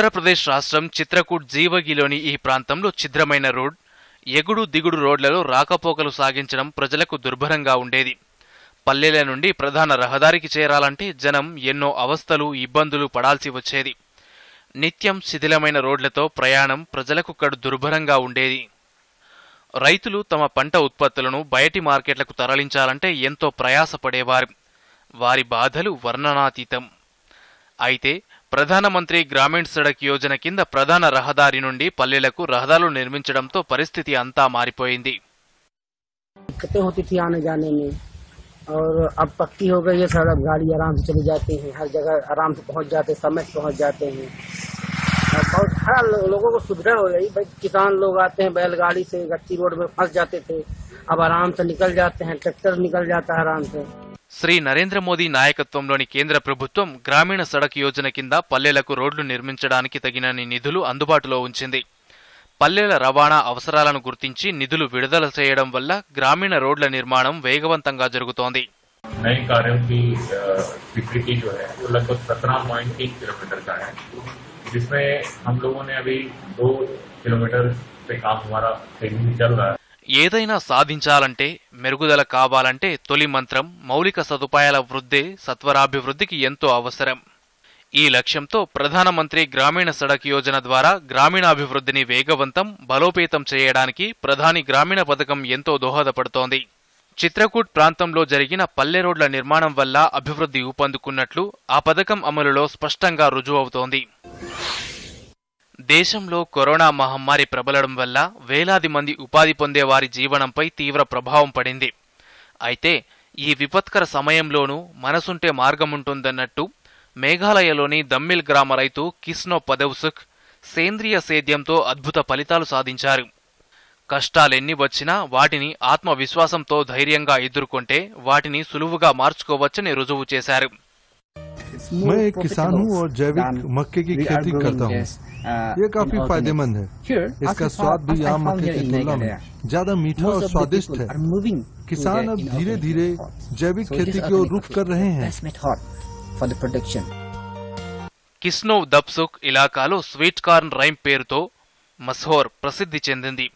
ఉత్తరప్రదేశ్ రాష్ట్రం చిత్రకూట్ జీవగిలోని ఈ ప్రాంతంలో ఛిద్రమైన రోడ్ ఎగుడు దిగుడు రోడ్లలో రాకపోకలు సాగించడం ప్రజలకు దుర్భరంగా ఉండేది పల్లెల నుండి ప్రధాన రహదారికి చేరాలంటే జనం ఎన్నో అవస్థలు ఇబ్బందులు పడాల్సి వచ్చేది నిత్యం శిథిలమైన రోడ్లతో ప్రయాణం ప్రజలకు కడు దుర్భరంగా ఉండేది రైతులు తమ పంట ఉత్పత్తులను బయటి మార్కెట్లకు తరలించాలంటే ఎంతో ప్రయాసపడేవారు వారి బాధలు వర్ణనాతీతం అయితే प्रधानमंत्री ग्रामीण सड़क యోజన कधान रहदारी రహదారి నుండి పల్లెలకు రహదారులు నిర్మించడంతో పరిస్థితి అంతా మారిపోయింది दिक्कतें होती थी आने जाने में और अब पक्की हो गई है सड़क गाड़ी आराम से चली जाती है हर जगह आराम से पहुंच जाते हैं समय से पहुंच जाते हैं बहुत हर लोगों को सुविधा हो गई भाई किसान लोग आते हैं बैलगाड़ी से गच्ची रोड में फंस जाते थे अब आराम से निकल जाते हैं ट्रैक्टर निकल जाता है आराम से శ్రీ నరేంద్ర మోదీ నాయకత్వంలోని కేంద్ర ప్రభుత్వం గ్రామీణ సడక్ యోజన కింద పల్లెలకు రోడ్లు నిర్మించడానికి తగినన్ని నిధులు అందుబాటులో ఉంచింది పల్లెల రవాణా అవసరాలను గుర్తించి నిధులు విడుదల చేయడం వల్ల గ్రామీణ రోడ్ల నిర్మాణం వేగవంతంగా జరుగుతోంది किलोमीटर पे काम हमारा चल रहा है ఏదైనా సాధించాలంటే మెరుగుదల కావాలంటే తొలి మంత్రం మౌలిక సదుపాయాల వృద్ధే సత్వరాభివృద్ధికి ఎంతో అవసరం ఈ లక్ష్యంతో ప్రధానమంత్రి గ్రామీణ సడక్ యోజన ద్వారా గ్రామీణాభివృద్ధిని వేగవంతం బలోపేతం చేయడానికి ప్రధాని గ్రామీణ పథకం ఎంతో దోహదపడుతోంది చిత్రకూట్ ప్రాంతంలో జరిగిన పల్లె రోడ్ల నిర్మాణం వల్ల అభివృద్ధి ఊపందుకున్నట్లు ఆ పథకం అమలులో స్పష్టంగా రుజువవుతోంది దేశంలో కరోనా మహమ్మారి ప్రబలడం వల్ల వేలాది మంది ఉపాధి పొందే వారి జీవనంపై తీవ్ర ప్రభావం పడింది అయితే ఈ విపత్కర సమయంలోనూ మనసుంటే మార్గముంటుందన్నట్టు మేఘాలయలోని దమ్మిల్ గ్రామ రైతు కిస్నో పదవ్సుక్ సేంద్రియ సేద్యంతో అద్భుత ఫలితాలు సాధించారు కష్టాలెన్ని వచ్చినా వాటిని ఆత్మవిశ్వాసంతో ధైర్యంగా ఎదుర్కొంటే వాటిని సులువుగా మార్చుకోవచ్చని రుజువు చేశారు मैं एक किसान हूं और जैविक मक्के की खेती करता हूं। uh, ये काफी फायदेमंद है इसका स्वाद भी आम मक्के की तुलना में ज्यादा मीठा और स्वादिष्ट है किसान अब धीरे धीरे जैविक खेती की ओर रुख कर रहे हैं किस्नो दबसुख इलाका स्वीट कॉर्न रईम पेर तो मसहोर प्रसिद्धि चीजें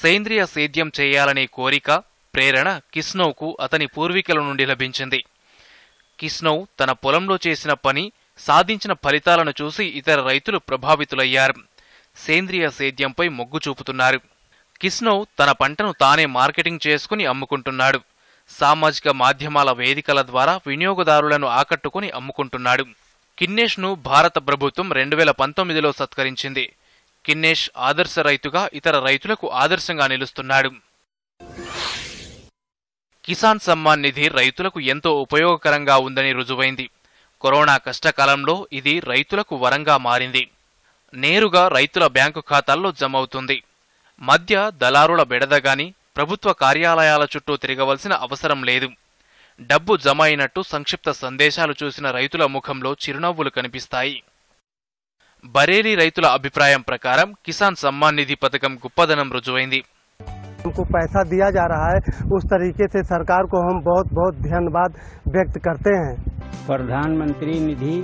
सेंद्रीय सेद्यम चेयरने को प्रेरण किस्नो को अतनी पूर्वीक लभ కిస్నౌ తన పొలంలో చేసిన పని సాధించిన ఫలితాలను చూసి ఇతర రైతులు ప్రభావితులయ్యారు సేంద్రియ సేద్యంపై మొగ్గు చూపుతున్నారు కిస్నౌ తన పంటను తానే మార్కెటింగ్ చేసుకుని అమ్ముకుంటున్నాడు సామాజిక మాధ్యమాల వేదికల ద్వారా వినియోగదారులను ఆకట్టుకుని అమ్ముకుంటున్నాడు కిన్నేష్ను భారత ప్రభుత్వం రెండు వేల పంతొమ్మిదిలో సత్కరించింది కిన్నేష్ ఆదర్శ రైతుగా ఇతర రైతులకు ఆదర్శంగా నిలుస్తున్నాడు కిసాన్ సమ్మాన్ నిధి రైతులకు ఎంతో ఉపయోగకరంగా ఉందని రుజువైంది కరోనా కష్టకాలంలో ఇది రైతులకు వరంగా మారింది నేరుగా రైతుల బ్యాంకు ఖాతాల్లో జమవుతుంది మధ్య దళారుల బెడదగాని ప్రభుత్వ కార్యాలయాల చుట్టూ తిరగవలసిన అవసరం లేదు డబ్బు జమ అయినట్టు సంక్షిప్త సందేశాలు చూసిన రైతుల ముఖంలో చిరునవ్వులు కనిపిస్తాయి బరేలీ రైతుల అభిప్రాయం ప్రకారం కిసాన్ సమ్మాన్ నిధి పథకం గొప్పదనం రుజువైంది हमको पैसा दिया जा रहा है उस तरीके से सरकार को हम बहुत बहुत धन्यवाद व्यक्त करते हैं प्रधानमंत्री निधि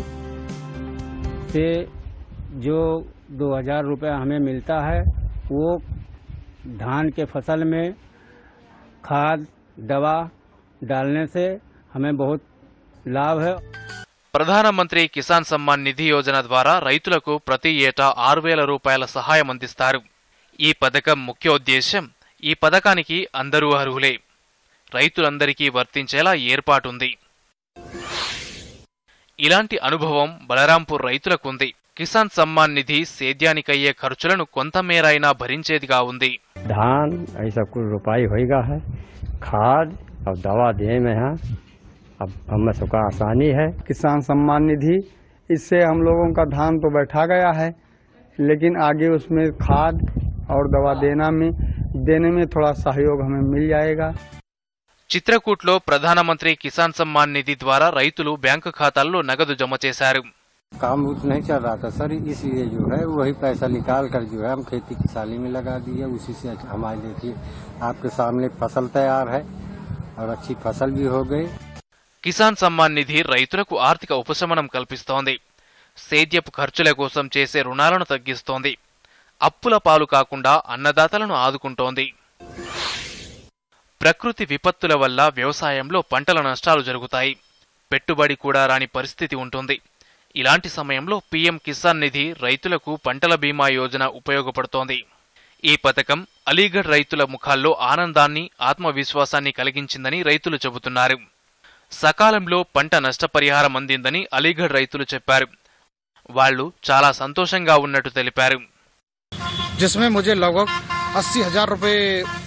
से जो दो हजार रुपया हमें मिलता है वो धान के फसल में खाद दवा डालने से हमें बहुत లాభ ప్రధానమంత్రి కిసాన్ సమ్మాన్ నిధి యోజన ద్వారా రైతులకు ప్రతి ఏటా आर वेल रूपये सहायम अ పథకం मुख्य उद्देश्य ఈ పదకానికి అందురు అరులే రైతులందరికీ వర్తించేలా ఏర్పాటు ఉంది ఇలాంటి అనుభవం బలరామపూర్ రైతులకు ఉంది కిసాన్ సమ్మాన్ నిధి seedianikaye ఖర్చులను కొంతమేరైనా భరించేదిగా ఉంది ధాన్ ఐసకు రూపాయే ହୋଇగా హే ఖాడ్ అవ దవాదేమే హ అబ్ భమ్మ సుఖ ఆసానీ హే కిసాన్ సమ్మాన్ నిధి ఇస్సే హమ్ లోగోం కా ధాన్ తో బెఠా గయా హే లేకిన్ ఆగే ఉస్మే ఖాడ్ ఔర్ దవాదేనా మే देने में थोड़ा सहयोग हमें मिल जाएगा చిత్రకూట్లో ప్రధానమంత్రి కిసాన్ సమ్మాన్ నిధి ద్వారా రైతులు బ్యాంకు ఖాతాల్లో నగదు జమ చేశారు काम नहीं चल रहा था सर इसलिए जो है वही पैसा निकाल कर जो है हम खेती किसानी में लगा दिए उसी से हमारे देखिए आपके सामने फसल तैयार है और अच्छी फसल भी हो गई కిసాన్ సమ్మాన్ నిధి రైతులకు ఆర్థిక ఉపశమనం కల్పిస్తోంది సేద్యపు ఖర్చుల కోసం చేసే రుణాలను తగ్గిస్తోంది అప్పుల పాలు కాకుండా అన్నదాతలను ఆదుకుంటోంది ప్రకృతి విపత్తుల వల్ల వ్యవసాయంలో పంటల నష్టాలు జరుగుతాయి పెట్టుబడి కూడా రాని పరిస్థితి ఉంటుంది ఇలాంటి సమయంలో పీఎం కిసాన్ నిధి రైతులకు పంటల బీమా యోజన ఉపయోగపడుతోంది ఈ పథకం అలీగఢ్ రైతుల ముఖాల్లో ఆనందాన్ని ఆత్మవిశ్వాసాన్ని కలిగించిందని రైతులు చెబుతున్నారు సకాలంలో పంట నష్టపరిహారం అందిందని అలీగఢ్ రైతులు చెప్పారు వాళ్లు చాలా సంతోషంగా ఉన్నట్టు తెలిపారు जिसमें मुझे लगभग अस्सी हजार रूपए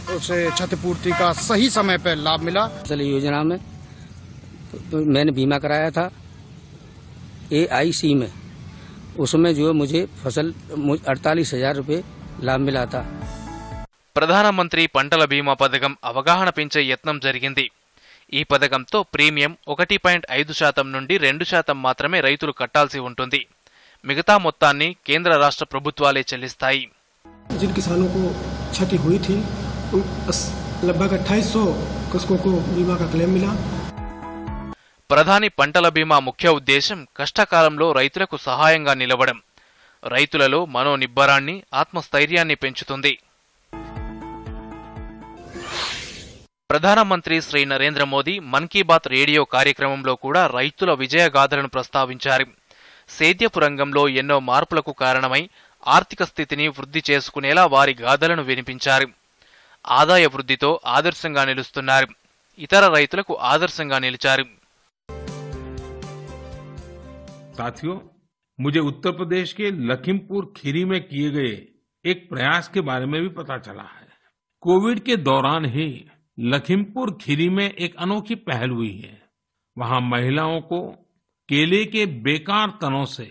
क्षतिपूर्ति का सही समय पर लाभ मिला फसल योजना में तो, तो मैंने बीमा कराया था ए में उसमें जो मुझे फसल अड़तालीस हजार रूपए लाभ मिला था प्रधानमंत्री पटल बीमा पदक अवगाहन पे यत्न जी पधकों तो प्रीमियम पाइंट शातम नीं रे शातमे रैतु कटा उ मिगता मोता राष्ट्र प्रभुत्े चलिस्ताई जिन किसानों को क्षति हुई थी उन लगभग अट्ठाईस सौ कृषकों को बीमा का क्लेम मिला ప్రధాని పంటల బీమా ముఖ్య ఉద్దేశం కష్టకాలంలో రైతులకు సహాయంగా నిలవడం రైతులలో మనోనిబ్బరాన్ని ఆత్మస్థైర్యాన్ని పెంచుతుంది ప్రధానమంత్రి శ్రీ నరేంద్ర మోదీ మన్ కీ బాత్ రేడియో కార్యక్రమంలో కూడా రైతుల విజయగాథలను ప్రస్తావించారు సేద్యపు రంగంలో ఎన్నో మార్పులకు కారణమై ఆర్థిక స్థితిని వృద్ధి చేసుకునేలా వారి గాథలను వినిపించారు ఆదాయ వృద్ధితో ఆదర్శంగా నిలుస్తున్నారు ఇతర రైతులకు ఆదర్శంగా నిలిచారు साथियों मुझे उत्तर प्रदेश के लखीमपुर खीरी में किए गए एक प्रयास के बारे में भी पता चला है कोविड के दौरान ही लखीमपुर खीरी में एक अनोखी पहल हुई है वहां महिलाओं को केले के बेकार तनों से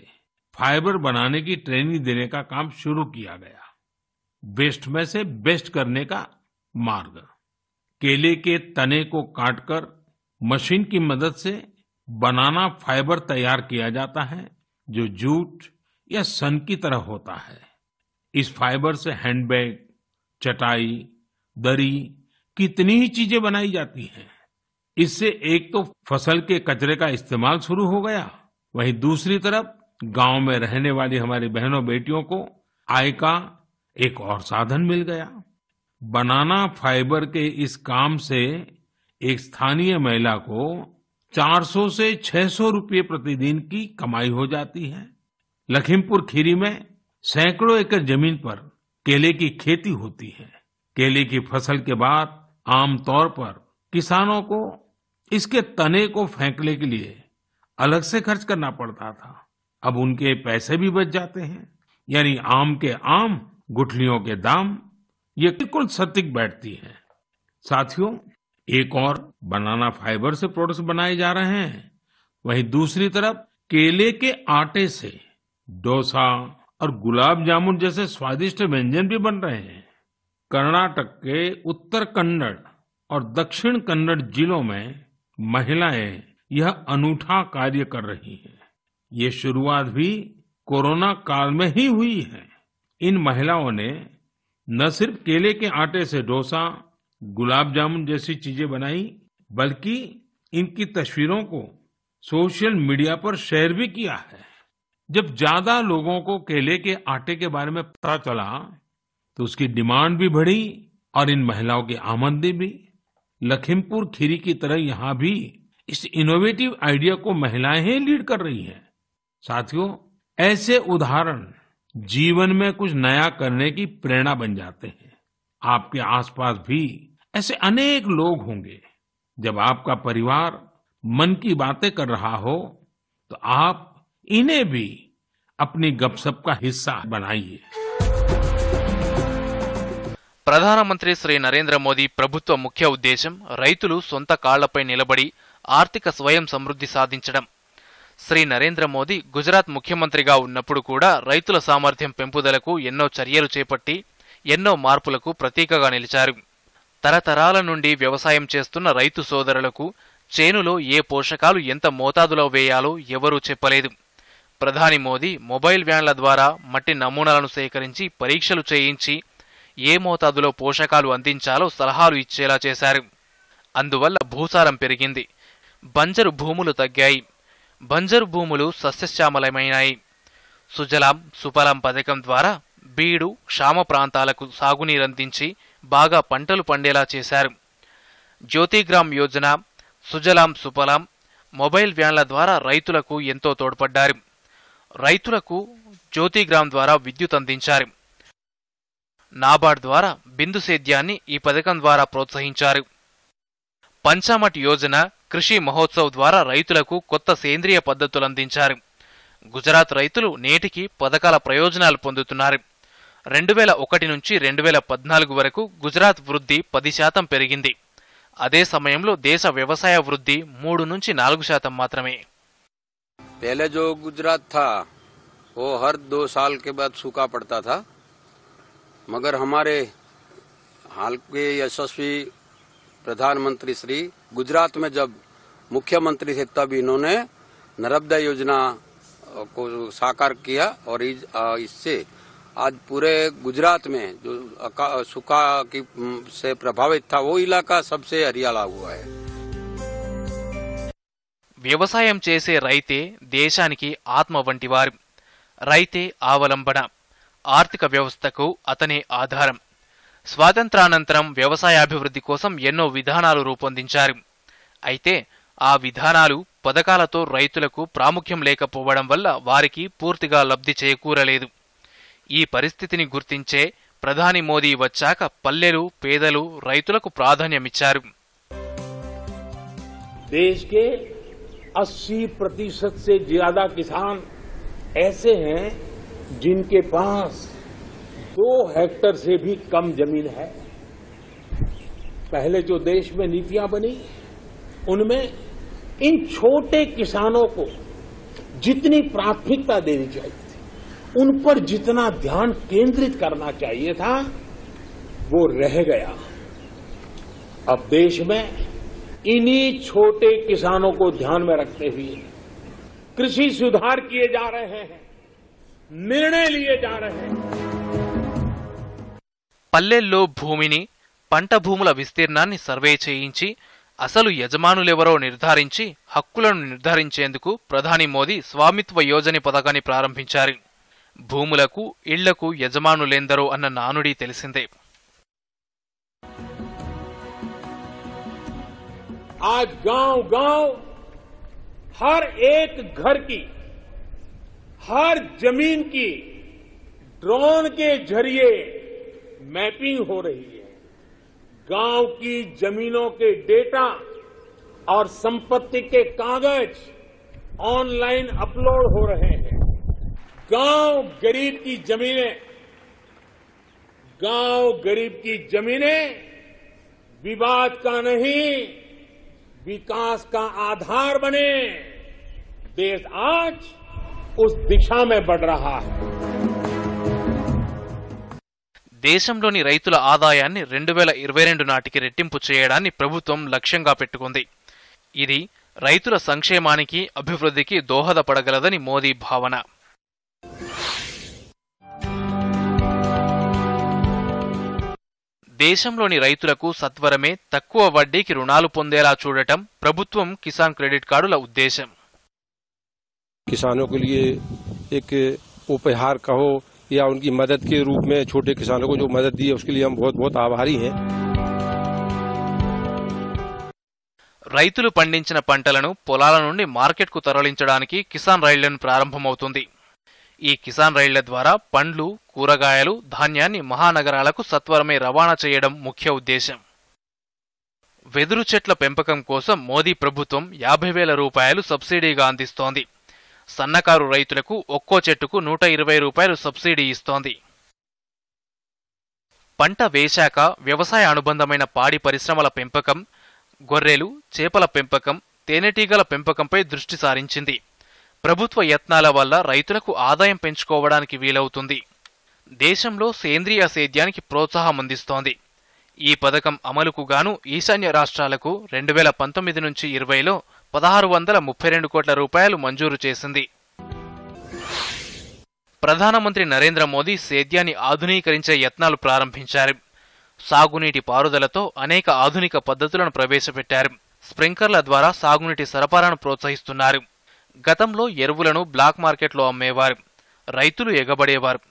फाइबर बनाने की ट्रेनिंग देने का काम शुरू किया गया वेस्ट में से बेस्ट करने का मार्ग केले के तने को काटकर मशीन की मदद से बनाना फाइबर तैयार किया जाता है जो जूट या सन की तरह होता है इस फाइबर से हैंडबैग चटाई दरी कितनी ही चीजें बनाई जाती हैं इससे एक तो फसल के कचरे का इस्तेमाल शुरू हो गया वहीं दूसरी तरफ गांव में रहने वाली हमारी बहनों बेटियों को आय का एक और साधन मिल गया बनाना फाइबर के इस काम से एक स्थानीय महिला को 400 से 600 रुपए प्रतिदिन की कमाई हो जाती है लखीमपुर खीरी में सैकड़ों एकड़ जमीन पर केले की खेती होती है केले की फसल के बाद आमतौर पर किसानों को इसके तने को फेंकने के लिए अलग से खर्च करना पड़ता था अब उनके पैसे भी बच जाते हैं यानी आम के आम गुठलियों के दाम ये बिल्कुल सटीक बैठती है साथियों एक और बनाना फाइबर से प्रोडक्ट्स बनाए जा रहे हैं वहीं दूसरी तरफ केले के आटे से डोसा और गुलाब जामुन जैसे स्वादिष्ट व्यंजन भी बन रहे हैं कर्नाटक के उत्तर कन्नड़ और दक्षिण कन्नड़ जिलों में महिलाएं यह अनूठा कार्य कर रही हैं ये शुरुआत भी कोरोना काल में ही हुई है इन महिलाओं ने न सिर्फ केले के आटे से डोसा गुलाब जामुन जैसी चीजें बनाई बल्कि इनकी तस्वीरों को सोशल मीडिया पर शेयर भी किया है जब ज्यादा लोगों को केले के आटे के बारे में पता चला तो उसकी डिमांड भी बढ़ी और इन महिलाओं की आमदनी भी लखीमपुर खीरी की तरह यहां भी इस इनोवेटिव आइडिया को महिलाएं ही लीड कर रही हैं साथियों ऐसे उदाहरण जीवन में कुछ नया करने की प्रेरणा बन जाते हैं आपके आसपास भी ऐसे अनेक लोग होंगे जब आपका परिवार मन की बातें कर रहा हो तो आप इन्हें भी अपनी गपशप का हिस्सा बनाइए श्री శ్రీ मोदी प्रभुत्व मुख्य उद्देश्य ఉద్దేశం రైతులు काल కాళ్లపై निलबड़ी आर्थिक स्वयं समृद्धि సాధించడం శ్రీ నరేంద్ర మోదీ గుజరాత్ ముఖ్యమంత్రిగా ఉన్నప్పుడు కూడా రైతుల సామర్థ్యం పెంపుదలకు ఎన్నో చర్యలు చేపట్టి ఎన్నో మార్పులకు ప్రతీకగా నిలిచారు తరతరాల నుండి వ్యవసాయం చేస్తున్న రైతు సోదరులకు చేనులో ఏ పోషకాలు ఎంత మోతాదులో వేయాలో ఎవరూ చెప్పలేదు ప్రధాని మోదీ మొబైల్ వ్యాన్ల ద్వారా మట్టి నమూనాలను సేకరించి పరీక్షలు చేయించి ఏ మోతాదులో పోషకాలు అందించాలో సలహాలు ఇచ్చేలా చేశారు అందువల్ల భూసారం పెరిగింది బంజరు భూములు తగ్గాయి బంజరు భూములు సస్యశ్యామలమైనాయి సుజలాం సుఫలాం పథకం ద్వారా బీడు క్షామ ప్రాంతాలకు సాగునీరందించి బాగా పంటలు పండేలా చేశారు జ్యోతిగ్రామ్ యోజన సుజలాం సుఫలాం మొబైల్ వ్యాన్ల ద్వారా రైతులకు ఎంతో తోడ్పడ్డారు రైతులకు జ్యోతిగ్రామ్ ద్వారా విద్యుత్ అందించారు నాబార్డ్ ద్వారా బిందు సేద్యాన్ని ఈ పథకం ద్వారా ప్రోత్సహించారు పంచామట్ యోజన కృషి మహోత్సవ్ ద్వారా రైతులకు కొత్త సేంద్రియ పద్ధతులు అందించారు గుజరాత్ రైతులు నేటికి పథకాల ప్రయోజనాలు పొందుతున్నారు రెండు వేల ఒకటి నుంచి రెండు వేల పద్నాలుగు వరకు గుజరాత్ వృద్ధి పది శాతం పెరిగింది అదే సమయంలో దేశ వ్యవసాయ వృద్ధి మూడు నుంచి నాలుగు శాతం మాత్రమే पहले जो गुजरात था वो हर दो साल के बाद सूखा पड़ता था मगर हमारे हाल के यशस्वी प्रधानमंत्री श्री गुजरात में जब मुख्यमंत्री थे तब इन्होंने नर्मदा योजना को साकार किया और इससे आज पूरे गुजरात में जो सूखा की से प्रभावित था वो इलाका सबसे हरियाला हुआ है व्यवसाय चेसे रईते देशा की आत्म वार रईते आवलंबण आर्थिक व्यवस्थक अतने आधार स्वातंत्रन व्यवसायाभिवृद्धि कोसम एनो विधा रूपंद ఆ విధానాలు పథకాలతో రైతులకు ప్రాముఖ్యం లేకపోవడం వల్ల వారికి పూర్తిగా లబ్ధి చేకూరలేదు ఈ పరిస్థితిని గుర్తించే ప్రధాని మోదీ వచ్చాక పల్లెలు పేదలు రైతులకు ప్రాధాన్యమిచ్చారు देश के 80 प्रतिशत से ज्यादा किसान उनमें इन छोटे किसानों को जितनी प्राथमिकता देनी चाहिए थी उन पर जितना ध्यान केंद्रित करना चाहिए था वो रह गया अब देश में इन्हीं छोटे किसानों को ध्यान में रखते हुए कृषि सुधार किए जा रहे हैं निर्णय लिए जा रहे हैं पल्ले భూమిని పంట భూముల विस्तीर्णा सर्वे చేయించి అసలు యజమానులెవరో నిర్ధారించి హక్కులను నిర్ధారించేందుకు ప్రధాని మోదీ స్వామిత్వ యోజన పథకాన్ని ప్రారంభించారు భూములకు ఇళ్లకు యజమానులేందరో అన్న నానుడి తెలిసిందే आज गांव गांव हर एक घर की हर जमीन की ड्रोन के जरिए मैपिंग हो रही है गांव की जमीनों के डेटा और संपत्ति के कागज ऑनलाइन अपलोड हो रहे हैं गांव गरीब की जमीनें गांव गरीब की जमीनें विवाद का नहीं विकास का आधार बने देश आज उस दिशा में बढ़ रहा है దేశంలోని రైతుల ఆదాయాన్ని రెండు వేల ఇరవై రెండు నాటికి రెట్టింపు చేయడాన్ని ప్రభుత్వం లక్ష్యంగా పెట్టుకుంది ఇది రైతుల సంక్షేమానికి అభివృద్ధికి దోహదపడగలదని మోదీ భావన దేశంలోని రైతులకు సత్వరమే తక్కువ వడ్డీకి రుణాలు పొందేలా చూడటం ప్రభుత్వం కిసాన్ క్రెడిట్ కార్డుల ఉద్దేశం కిసానో కే ఉపహార్ కహో या उनकी मदद के रूप में छोटे किसानों को जो मदद दी है उसके लिए हम बहुत बहुत आभारी हैं రైతులు పండించిన పంటలను పొలాల నుండి మార్కెట్కు తరలించడానికి కిసాన్ రైళ్లను ప్రారంభమవుతుంది ఈ కిసాన్ రైళ్ల ద్వారా పండ్లు కూరగాయలు ధాన్యాన్ని మహానగరాలకు సత్వరమే రవాణా చేయడం ముఖ్య ఉద్దేశం వెదురు చెట్ల పెంపకం కోసం మోదీ ప్రభుత్వం యాభై వేల రూపాయలు సబ్సిడీగా అందిస్తోంది సన్నకారు రైతులకు ఒక్కో చెట్టుకు నూట ఇరవై రూపాయలు సబ్సిడీ ఇస్తోంది పంట వేశాక వ్యవసాయ అనుబంధమైన పాడి పరిశ్రమల పెంపకం గొర్రెలు చేపల పెంపకం తేనెటీగల పెంపకంపై దృష్టి సారించింది ప్రభుత్వ యత్నాల వల్ల రైతులకు ఆదాయం పెంచుకోవడానికి వీలవుతుంది దేశంలో సేంద్రియ సేద్యానికి ప్రోత్సాహం అందిస్తోంది ఈ పథకం అమలుకుగాను ఈశాన్య రాష్ట్రాలకు రెండు వేల పంతొమ్మిది నుంచి ఇరవైలో పదహారు వందల ముప్పై రెండు కోట్ల రూపాయలు మంజూరు చేసింది ప్రధానమంత్రి నరేంద్ర మోదీ సేద్యాన్ని ఆధునీకరించే యత్నాలు ప్రారంభించారు సాగునీటి పారుదలతో అనేక ఆధునిక పద్ధతులను ప్రవేశపెట్టారు స్ప్రింక్లర్ల ద్వారా సాగునీటి సరఫరాను ప్రోత్సహిస్తున్నారు గతంలో ఎరువులను బ్లాక్ మార్కెట్లో అమ్మేవారు రైతులు ఎగబడేవారు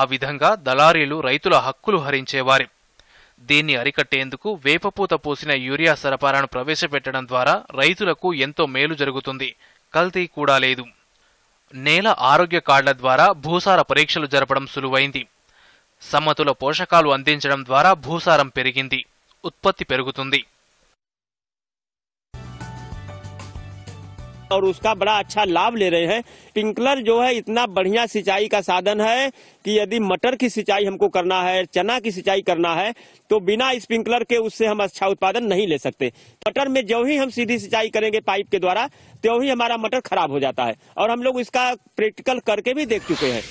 ఆ విధంగా దళారీలు రైతుల హక్కులు హరించేవారు దీన్ని అరికట్టేందుకు వేపపూత పోసిన యూరియా సరఫరాను ప్రవేశపెట్టడం ద్వారా రైతులకు ఎంతో మేలు జరుగుతుంది కల్తీ కూడా లేదు నేల ఆరోగ్య కార్డుల ద్వారా భూసార పరీక్షలు జరపడం సులువైంది సమ్మతుల పోషకాలు అందించడం ద్వారా భూసారం పెరిగింది ఉత్పత్తి పెరుగుతుంది और उसका बड़ा अच्छा लाभ ले रहे हैं पिंकलर जो है इतना बढ़िया सिंचाई का साधन है कि यदि मटर की सिंचाई हमको करना है चना की सिंचाई करना है तो बिना स्प्रिंकलर के उससे हम अच्छा उत्पादन नहीं ले सकते मटर में जो ही हम सीधी सिंचाई करेंगे पाइप के द्वारा त्यो ही हमारा मटर खराब हो जाता है और हम लोग इसका प्रैक्टिकल करके भी देख चुके हैं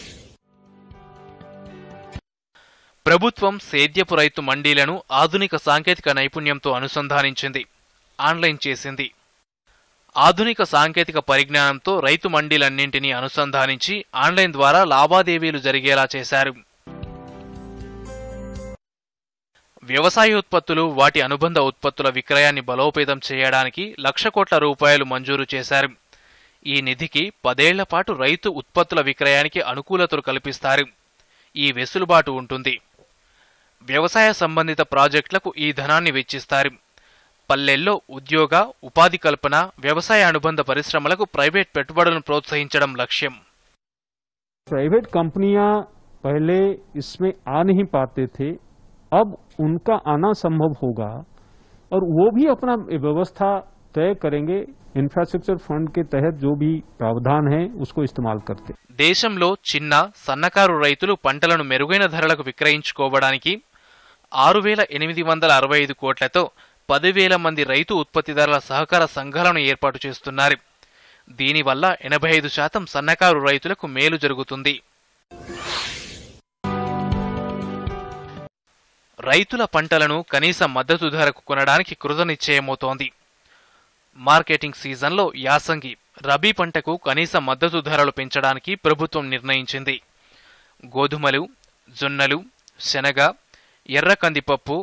ప్రభుత్వం సేద్యపు రైతు మండీలను ఆధునిక సాంకేతిక నైపుణ్యంతో అనుసంధానించింది ఆన్లైన్ చేసింది ఆధునిక సాంకేతిక పరిజ్ఞానంతో రైతు మండీలన్నింటినీ అనుసంధానించి ఆన్లైన్ ద్వారా లావాదేవీలు జరిగేలా చేశారు వ్యవసాయ ఉత్పత్తులు వాటి అనుబంధ ఉత్పత్తుల విక్రయాన్ని బలోపేతం చేయడానికి లక్ష కోట్ల రూపాయలు మంజూరు చేశారు ఈ నిధికి పదేళ్లపాటు పాటు రైతు ఉత్పత్తుల విక్రయానికి అనుకూలతలు కల్పిస్తారు ఈ వెసులుబాటు ఉంటుంది వ్యవసాయ సంబంధిత ప్రాజెక్టులకు ఈ ధనాన్ని వెచ్చిస్తారు పллеల్లో ఉద్యోగా ఉపాధి కల్పన వ్యాపార అనుబంధ పరి్రమలకు ప్రైవేట్ పెట్టుబడులను ప్రోత్సహించడం లక్ష్యం ప్రైవేట్ కంపెనీలు पहिले इसमें आ नहीं पाते थे अब उनका आना संभव होगा और वो भी अपना व्यवस्था तय करेंगे इंफ्रास्ट्रक्चर फंड के तहत जो भी प्रावधान है उसको इस्तेमाल करते देशमलो చిన్న సన్నకారు రైతులు పంటలను మెరుగుైన ధరలకు విక్రయించుకోవడానికి 6865 కోట్లతో పదివేల మంది రైతు ఉత్పత్తిదారుల సహకార సంఘాలను ఏర్పాటు చేస్తున్నారు దీనివల్ల ఎనభై ఐదు శాతం సన్నకారు రైతులకు మేలు జరుగుతుంది రైతుల పంటలను కనీస మద్దతు ధరకు కొనడానికి కృత నిశ్చయమవుతోంది మార్కెటింగ్ సీజన్లో యాసంగి రబీ పంటకు కనీస మద్దతు ధరలు పెంచడానికి ప్రభుత్వం నిర్ణయించింది గోధుమలు జొన్నలు శనగ ఎర్ర కందిపప్పు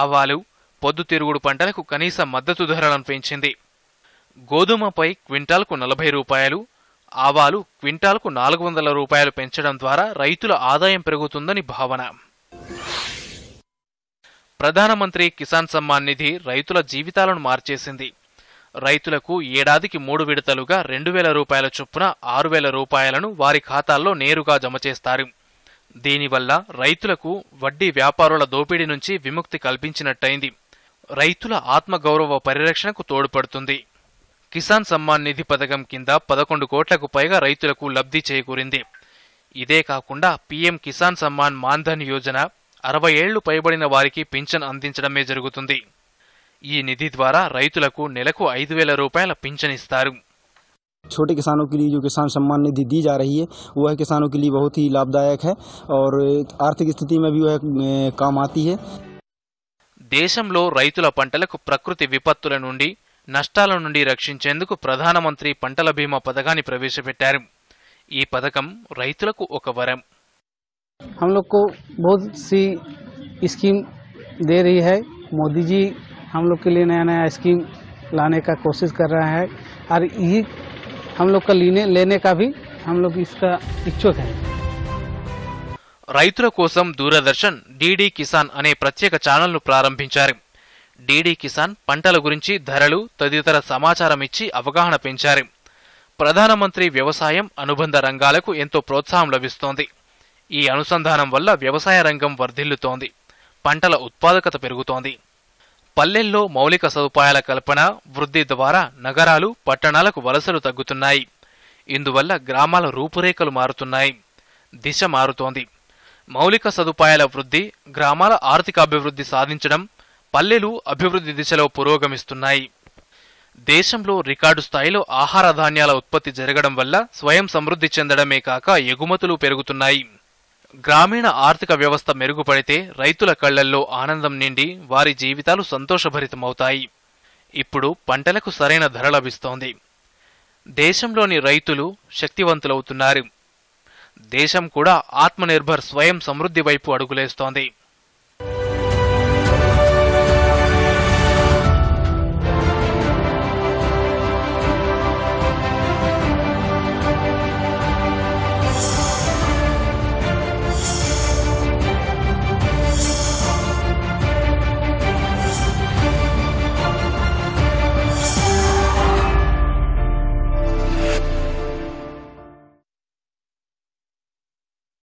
ఆవాలు పొద్దుతిరుగుడు పంటలకు కనీస మద్దతు ధరలను పెంచింది గోధుమపై క్వింటాల్కు నలభై రూపాయలు ఆవాలు క్వింటాల్కు నాలుగు వందల రూపాయలు పెంచడం ద్వారా రైతుల ఆదాయం పెరుగుతుందని భావన ప్రధానమంత్రి కిసాన్ సమ్మాన్ నిధి రైతుల జీవితాలను మార్చేసింది రైతులకు ఏడాదికి మూడు విడతలుగా రెండు వేల రూపాయల చొప్పున ఆరు వేల రూపాయలను వారి ఖాతాల్లో నేరుగా జమ చేస్తారు దీనివల్ల రైతులకు వడ్డీ వ్యాపారుల దోపిడీ నుంచి విముక్తి కల్పించినట్టయింది రైతుల ఆత్మగౌరవ పరిరక్షణకు తోడ్పడుతుంది కిసాన్ సమ్మాన్ నిధి పథకం కింద పదకొండు కోట్లకు పైగా రైతులకు లబ్ధి చేకూరింది ఇదే కాకుండా పీఎం కిసాన్ సమ్మాన్ మాన్ధన్ యోజన అరవై ఏళ్లు పైబడిన వారికి పింఛన్ అందించడమే జరుగుతుంది ఈ నిధి ద్వారా రైతులకు నెలకు ఐదు వేల రూపాయల పింఛన్ ఇస్తారు छोटे किसानों के लिए जो किसान सम्मान निधि दी जा रही है वह किसानों के लिए बहुत ही लाभदायक है और आर्थिक स्थिति में भी वह काम आती है దేశంలో రైతుల పంటలకు ప్రకృతి విపత్తుల నుండి నష్టాల నుండి రక్షించేందుకు ప్రధానమంత్రి పంటల బీమా పథకాన్ని ప్రవేశపెట్టారు ఈ పథకం రైతులకు ఒక వరం స్కీమ్ దే రీ హై మోదీజీ హోకే నయా నయా స్కీమ్ లానే కా కోసిస్ కరే అర్ హోక లీనే లేనే కా ఇచ్చుక రైతుల కోసం దూరదర్శన్ డిడి కిసాన్ అనే ప్రత్యేక ఛానల్ను ప్రారంభించారు డిడి కిసాన్ పంటల గురించి ధరలు తదితర సమాచారం ఇచ్చి అవగాహన పెంచారు ప్రధానమంత్రి వ్యవసాయం అనుబంధ రంగాలకు ఎంతో ప్రోత్సాహం లభిస్తోంది ఈ అనుసంధానం వల్ల వ్యవసాయ రంగం వర్ధిల్లుతోంది పంటల ఉత్పాదకత పెరుగుతోంది పల్లెల్లో మౌలిక సదుపాయాల కల్పన వృద్ధి ద్వారా నగరాలు పట్టణాలకు వలసలు తగ్గుతున్నాయి ఇందువల్ల గ్రామాల రూపురేఖలు మారుతున్నాయి దిశ మారుతోంది మౌలిక సదుపాయాల వృద్ధి గ్రామాల ఆర్థికాభివృద్ధి సాధించడం పల్లెలు అభివృద్ధి దిశలో పురోగమిస్తున్నాయి దేశంలో రికార్డు స్థాయిలో ఆహార ధాన్యాల ఉత్పత్తి జరగడం వల్ల స్వయం సమృద్ధి చెందడమే కాక ఎగుమతులు పెరుగుతున్నాయి గ్రామీణ ఆర్థిక వ్యవస్థ మెరుగుపడితే రైతుల కళ్లల్లో ఆనందం నిండి వారి జీవితాలు సంతోషభరితమవుతాయి ఇప్పుడు పంటలకు సరైన ధర లభిస్తోంది దేశంలోని రైతులు శక్తివంతులవుతున్నారు దేశం కూడా ఆత్మనిర్భర్ స్వయం సమృద్ధి వైపు అడుగులేస్తోంది